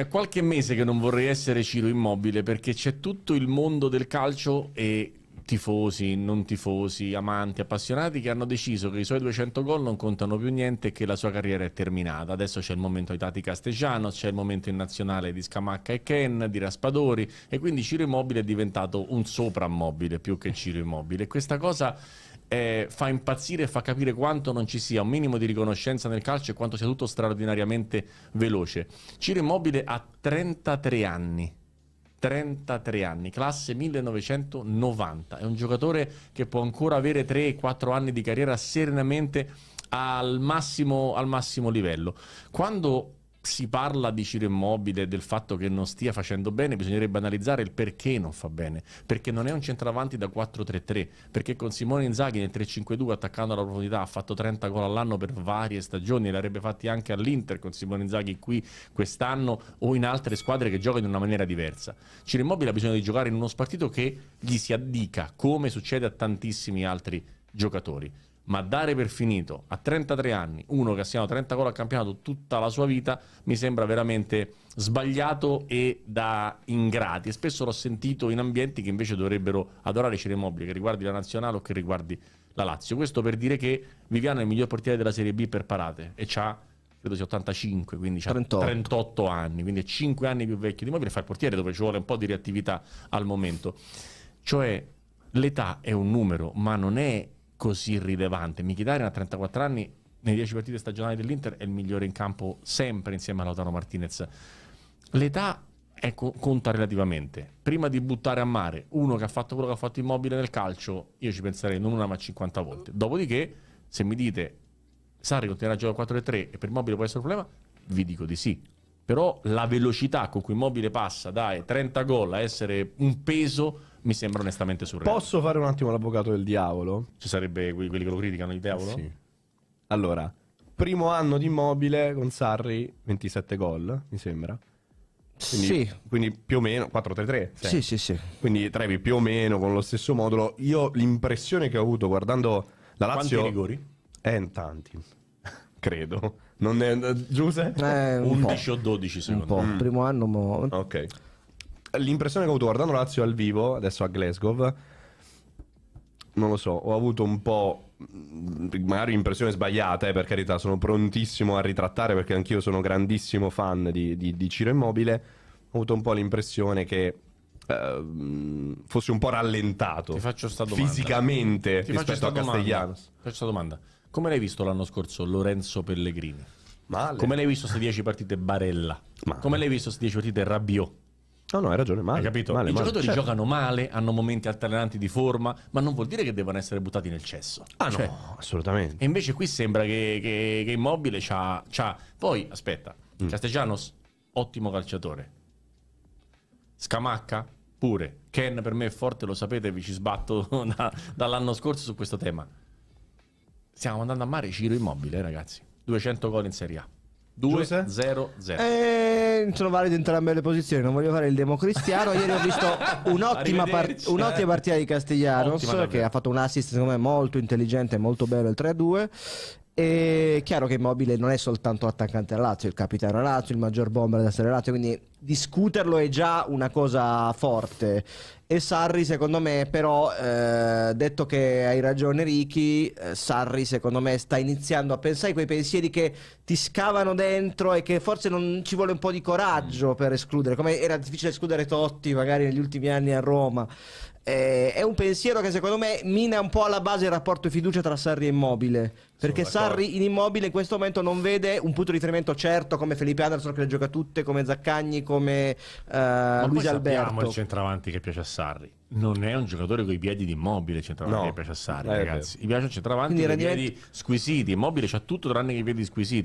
è qualche mese che non vorrei essere Ciro Immobile perché c'è tutto il mondo del calcio e tifosi, non tifosi, amanti, appassionati che hanno deciso che i suoi 200 gol non contano più niente e che la sua carriera è terminata. Adesso c'è il momento ai Tati Castegiano, c'è il momento in nazionale di Scamacca e Ken, di Raspadori e quindi Ciro Immobile è diventato un soprammobile più che Ciro Immobile. Questa cosa eh, fa impazzire e fa capire quanto non ci sia un minimo di riconoscenza nel calcio e quanto sia tutto straordinariamente veloce. Ciro Immobile ha 33 anni 33 anni, classe 1990. È un giocatore che può ancora avere 3-4 anni di carriera serenamente al massimo, al massimo livello. Quando si parla di Ciro Immobile e del fatto che non stia facendo bene, bisognerebbe analizzare il perché non fa bene, perché non è un centravanti da 4-3-3, perché con Simone Inzaghi nel 3-5-2 attaccando alla profondità ha fatto 30 gol all'anno per varie stagioni, l'avrebbe fatti anche all'Inter con Simone Inzaghi qui quest'anno o in altre squadre che giocano in una maniera diversa. Ciro Immobile ha bisogno di giocare in uno spartito che gli si addica, come succede a tantissimi altri giocatori. Ma dare per finito a 33 anni uno che ha segnato 30 gol al campionato tutta la sua vita mi sembra veramente sbagliato e da ingrati. E spesso l'ho sentito in ambienti che invece dovrebbero adorare i ceremobili, che riguardi la nazionale o che riguardi la Lazio. Questo per dire che Viviano è il miglior portiere della Serie B per parate e ha credo sia 85, quindi 38. 38. anni, quindi è 5 anni più vecchio di Mobile, fa il portiere dove ci vuole un po' di reattività al momento. Cioè l'età è un numero, ma non è così rilevante. Michidarian a 34 anni, nei 10 partite stagionali dell'Inter, è il migliore in campo sempre insieme a Lautaro Martinez. L'età ecco, conta relativamente. Prima di buttare a mare uno che ha fatto quello che ha fatto Immobile nel calcio, io ci penserei non una ma 50 volte. Dopodiché, se mi dite Sarri continuerà a giocare a 4-3 e per Immobile può essere un problema, vi dico di sì. Però la velocità con cui Immobile passa dai 30 gol a essere un peso mi sembra onestamente surreale. Posso fare un attimo l'avvocato del diavolo? Ci sarebbe quelli che lo criticano, il diavolo? Sì. Allora, primo anno di immobile con Sarri, 27 gol, mi sembra. Quindi, sì. quindi più o meno 4-3-3. Sì. sì, sì, Quindi Trevi più o meno con lo stesso modulo. Io l'impressione che ho avuto guardando la Lazio... Quanti rigori? Eh, in tanti, credo. Non è... Giuseppe? Eh, 11 eh, po'. o 12 secondo me. Mm. Primo anno... Mo... Ok l'impressione che ho avuto guardando Lazio al vivo, adesso a Glasgow, non lo so, ho avuto un po'... Mm, magari impressione sbagliata, eh, per carità, sono prontissimo a ritrattare perché anch'io sono grandissimo fan di, di, di Ciro Immobile. Ho avuto un po' l'impressione che Uh, fosse un po' rallentato Ti faccio sta domanda. fisicamente Ti rispetto a Castellanos. Domanda. Faccio domanda. Come l'hai visto l'anno scorso Lorenzo Pellegrini? Male. Come l'hai visto queste 10 partite Barella? Male. Come l'hai visto queste 10 partite Rabiot? No, no, hai ragione, male. Hai capito? Male, I male. giocatori certo. giocano male, hanno momenti alternanti di forma, ma non vuol dire che devono essere buttati nel cesso. Ah cioè, no, assolutamente. E invece qui sembra che, che, che Immobile c'ha, c'ha... Poi, aspetta, mm. Castellanos, ottimo calciatore. Scamacca, pure. Ken per me è forte, lo sapete, vi ci sbatto da, dall'anno scorso su questo tema. Stiamo andando a mare Ciro Immobile, eh, ragazzi. 200 gol in Serie A. 2-0-0. Eh, sono valide entrambe le posizioni. Non voglio fare il democristiano. Ieri ho visto un'ottima, part- un'ottima partita di Castiglianos che ha fatto un assist, secondo me, molto intelligente e molto bello il 3-2 è chiaro che Immobile non è soltanto l'attaccante della Lazio, il capitano della Lazio, il maggior bomber della storia della Lazio, quindi discuterlo è già una cosa forte. E Sarri, secondo me, però, eh, detto che hai ragione Ricky, eh, Sarri, secondo me, sta iniziando a pensare a quei pensieri che ti scavano dentro e che forse non ci vuole un po' di coraggio per escludere, come era difficile escludere Totti magari negli ultimi anni a Roma eh, è un pensiero che secondo me mina un po' alla base il rapporto fiducia tra Sarri e Immobile. Perché Sarri in Immobile in questo momento non vede un punto di riferimento certo come Felipe Anderson che le gioca tutte, come Zaccagni, come uh, Ma Luis Alberto. Sappiamo il centravanti che piace a Sarri. Non è un giocatore con i piedi di Immobile il centravanti no. che piace a Sarri, eh, ragazzi. Gli piace un centravanti con i piedi squisiti. Immobile c'ha tutto tranne che i piedi squisiti.